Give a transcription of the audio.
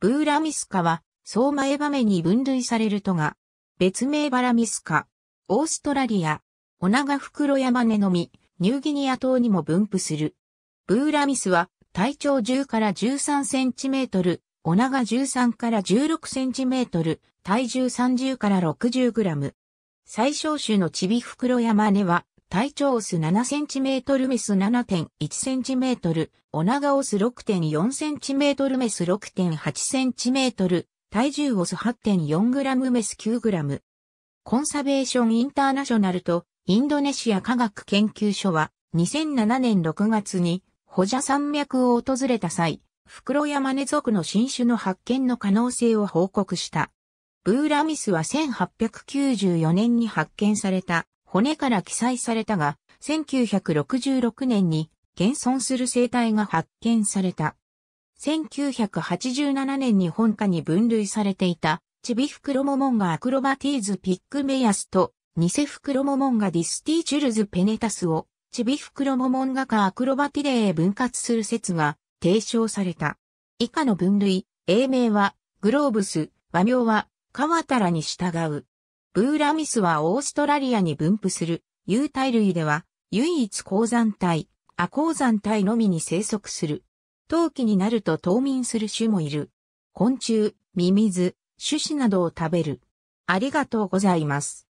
ブーラミスカは、総前場面に分類されるとが、別名バラミスカ、オーストラリア、オナガフクロヤマネの実、ニューギニア島にも分布する。ブーラミスは、体長10から13センチメートル、オナガ13から16センチメートル、体重30から60グラム。最小種のチビフクロヤマネは、体長オス 7cm メス 7.1cm、オナガオス 6.4cm メス 6.8cm、体重オス 8.4g メス 9g。コンサベーションインターナショナルとインドネシア科学研究所は2007年6月にホジャ山脈を訪れた際、袋山根族の新種の発見の可能性を報告した。ブーラミスは1894年に発見された骨から記載されたが、1966年に現存する生態が発見された。1987年に本家に分類されていた、チビフクロモモンガアクロバティーズピックメアスと、ニセフクロモモンガディスティチュルズペネタスを、チビフクロモモンガカアクロバティレへ分割する説が提唱された。以下の分類、英名は、グローブス、和名は、川タラに従う。ブーラミスはオーストラリアに分布する、有体類では、唯一鉱山帯、亜鉱山帯のみに生息する。冬季になると冬眠する種もいる。昆虫、ミミズ、種子などを食べる。ありがとうございます。